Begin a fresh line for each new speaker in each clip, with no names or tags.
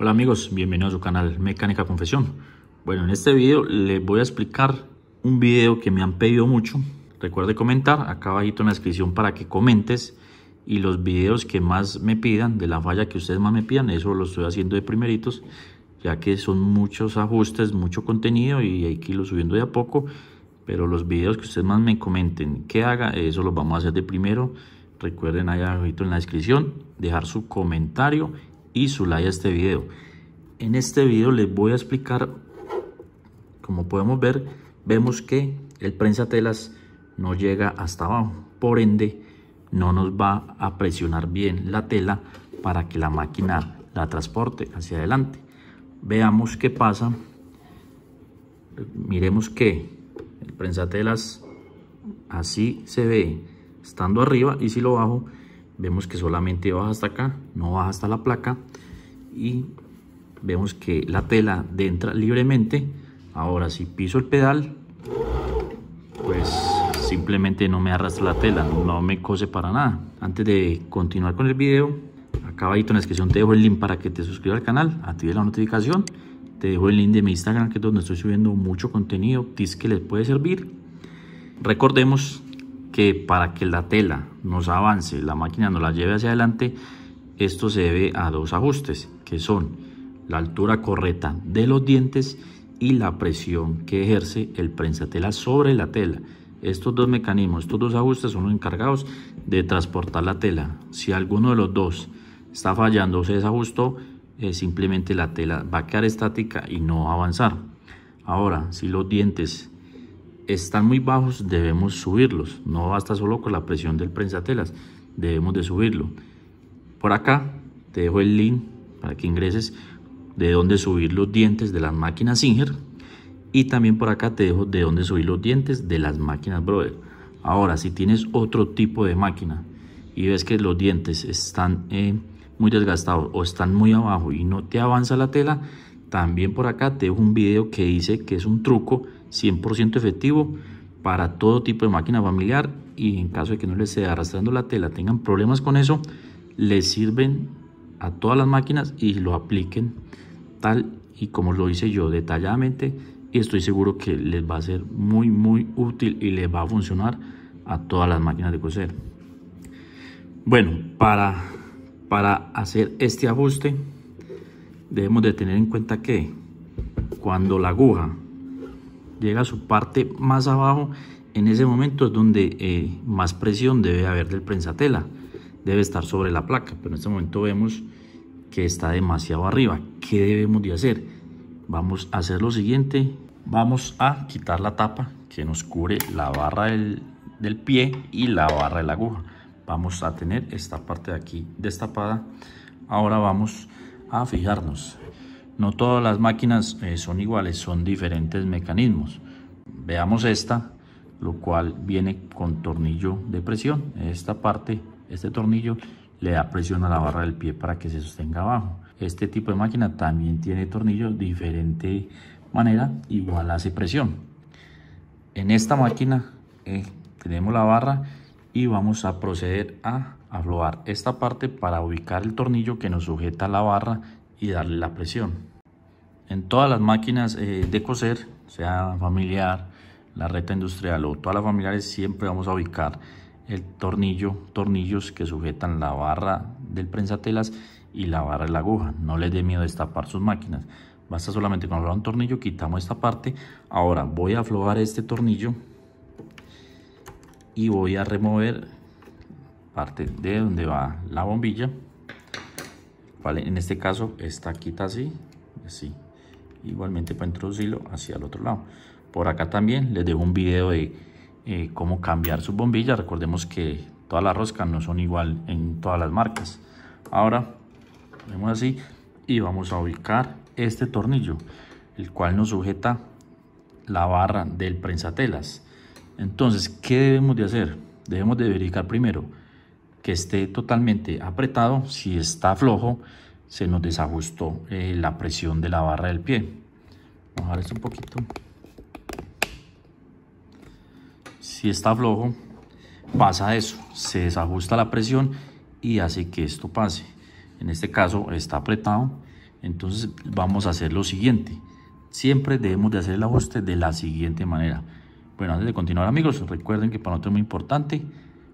Hola amigos, bienvenidos a su canal Mecánica Confesión. Bueno, en este video les voy a explicar un video que me han pedido mucho. Recuerde comentar acá abajito en la descripción para que comentes y los videos que más me pidan, de la falla que ustedes más me pidan, eso lo estoy haciendo de primeritos, ya que son muchos ajustes, mucho contenido y hay que irlo subiendo de a poco, pero los videos que ustedes más me comenten que haga, eso lo vamos a hacer de primero. Recuerden allá abajito en la descripción, dejar su comentario y su like a este video. En este video les voy a explicar, como podemos ver, vemos que el prensa telas no llega hasta abajo, por ende no nos va a presionar bien la tela para que la máquina la transporte hacia adelante. Veamos qué pasa. Miremos que el prensa telas así se ve estando arriba y si lo bajo vemos que solamente baja hasta acá, no baja hasta la placa y vemos que la tela entra libremente. Ahora si piso el pedal, pues simplemente no me arrastra la tela, no me cose para nada. Antes de continuar con el video, acá abajito en la descripción te dejo el link para que te suscribas al canal, active la notificación, te dejo el link de mi Instagram que es donde estoy subiendo mucho contenido, tips que les puede servir. Recordemos que para que la tela nos avance, la máquina nos la lleve hacia adelante, esto se debe a dos ajustes, que son la altura correcta de los dientes y la presión que ejerce el prensatela sobre la tela. Estos dos mecanismos, estos dos ajustes son los encargados de transportar la tela. Si alguno de los dos está fallando o se desajustó, eh, simplemente la tela va a quedar estática y no avanzar. Ahora, si los dientes están muy bajos debemos subirlos, no basta solo con la presión del prensatelas, debemos de subirlo. Por acá te dejo el link para que ingreses de dónde subir los dientes de las máquinas Singer y también por acá te dejo de dónde subir los dientes de las máquinas Brother. Ahora, si tienes otro tipo de máquina y ves que los dientes están eh, muy desgastados o están muy abajo y no te avanza la tela, también por acá te dejo un video que dice que es un truco 100% efectivo para todo tipo de máquina familiar y en caso de que no les esté arrastrando la tela, tengan problemas con eso, les sirven a todas las máquinas y lo apliquen tal y como lo hice yo detalladamente y estoy seguro que les va a ser muy muy útil y les va a funcionar a todas las máquinas de coser. Bueno, para, para hacer este ajuste debemos de tener en cuenta que cuando la aguja llega a su parte más abajo, en ese momento es donde eh, más presión debe haber del prensatela, debe estar sobre la placa, pero en este momento vemos que está demasiado arriba. ¿Qué debemos de hacer? Vamos a hacer lo siguiente, vamos a quitar la tapa que nos cubre la barra del, del pie y la barra de la aguja. Vamos a tener esta parte de aquí destapada. Ahora vamos a fijarnos no todas las máquinas eh, son iguales, son diferentes mecanismos. Veamos esta, lo cual viene con tornillo de presión. Esta parte, este tornillo, le da presión a la barra del pie para que se sostenga abajo. Este tipo de máquina también tiene tornillo de diferente manera, igual hace presión. En esta máquina eh, tenemos la barra y vamos a proceder a aflojar esta parte para ubicar el tornillo que nos sujeta la barra y darle la presión en todas las máquinas eh, de coser, sea familiar, la reta industrial o todas las familiares, siempre vamos a ubicar el tornillo, tornillos que sujetan la barra del prensatelas y la barra de la aguja. No les dé miedo destapar sus máquinas. Basta solamente con un tornillo, quitamos esta parte. Ahora voy a aflojar este tornillo y voy a remover parte de donde va la bombilla. Vale, en este caso está quita así, así, igualmente para introducirlo hacia el otro lado. Por acá también les dejo un video de eh, cómo cambiar sus bombillas. Recordemos que todas las roscas no son igual en todas las marcas. Ahora vemos así y vamos a ubicar este tornillo, el cual nos sujeta la barra del prensatelas. Entonces, ¿qué debemos de hacer? Debemos de verificar primero que esté totalmente apretado, si está flojo, se nos desajustó eh, la presión de la barra del pie. Bajar esto un poquito. Si está flojo, pasa eso, se desajusta la presión y hace que esto pase. En este caso está apretado, entonces vamos a hacer lo siguiente. Siempre debemos de hacer el ajuste de la siguiente manera. Bueno, antes de continuar amigos, recuerden que para nosotros es muy importante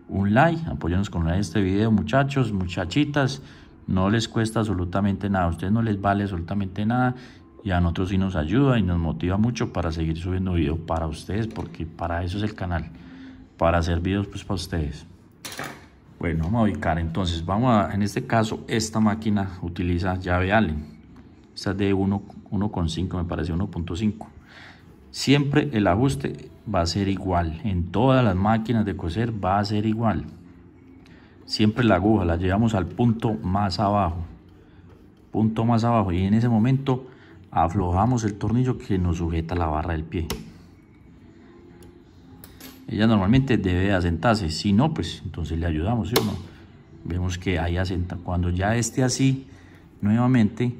un like, apóyanos con un like este video muchachos, muchachitas, no les cuesta absolutamente nada, a ustedes no les vale absolutamente nada y a nosotros sí nos ayuda y nos motiva mucho para seguir subiendo videos para ustedes, porque para eso es el canal, para hacer videos pues para ustedes. Bueno, vamos a ubicar entonces, vamos a, en este caso esta máquina utiliza llave Allen, esta es de 1,5 me parece 1.5. Siempre el ajuste va a ser igual, en todas las máquinas de coser va a ser igual siempre la aguja la llevamos al punto más abajo punto más abajo y en ese momento aflojamos el tornillo que nos sujeta la barra del pie ella normalmente debe asentarse si no pues entonces le ayudamos ¿sí o no? vemos que ahí asenta cuando ya esté así nuevamente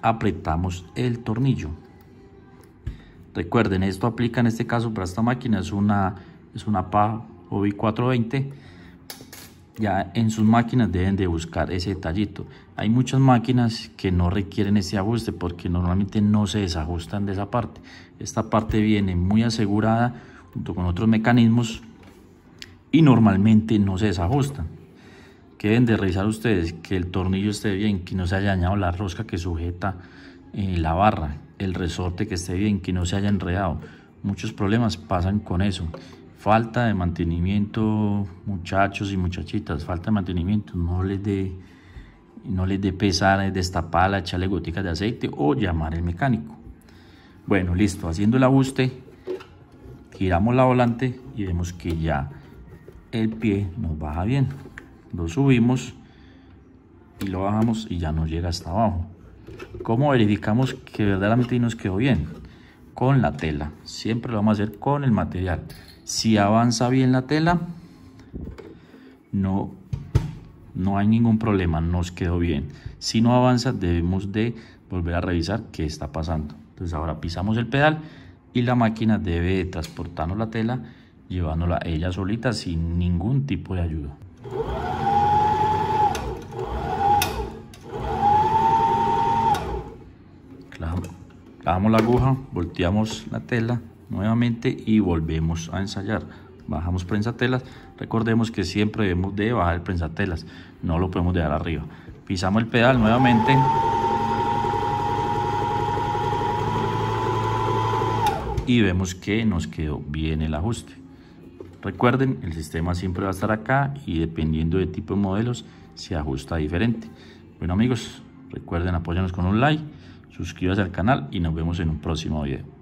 apretamos el tornillo recuerden esto aplica en este caso para esta máquina es una es una PA OBI 420 ya en sus máquinas deben de buscar ese tallito. Hay muchas máquinas que no requieren ese ajuste porque normalmente no se desajustan de esa parte. Esta parte viene muy asegurada junto con otros mecanismos y normalmente no se desajustan. Que deben de revisar ustedes que el tornillo esté bien, que no se haya dañado la rosca que sujeta eh, la barra, el resorte que esté bien, que no se haya enredado. Muchos problemas pasan con eso falta de mantenimiento, muchachos y muchachitas, falta de mantenimiento, no les dé no les de pesar destaparla, echarle goticas de aceite o llamar el mecánico. Bueno, listo, haciendo el ajuste, giramos la volante y vemos que ya el pie nos baja bien. Lo subimos y lo bajamos y ya nos llega hasta abajo. ¿Cómo verificamos que verdaderamente nos quedó bien? Con la tela. Siempre lo vamos a hacer con el material. Si avanza bien la tela, no, no hay ningún problema, nos quedó bien. Si no avanza, debemos de volver a revisar qué está pasando. Entonces ahora pisamos el pedal y la máquina debe transportarnos la tela, llevándola ella solita sin ningún tipo de ayuda. Clavamos la aguja, volteamos la tela nuevamente y volvemos a ensayar bajamos prensatelas recordemos que siempre debemos de bajar el prensatelas no lo podemos dejar arriba pisamos el pedal nuevamente y vemos que nos quedó bien el ajuste recuerden el sistema siempre va a estar acá y dependiendo de tipo de modelos se ajusta diferente bueno amigos recuerden apoyarnos con un like suscríbase al canal y nos vemos en un próximo video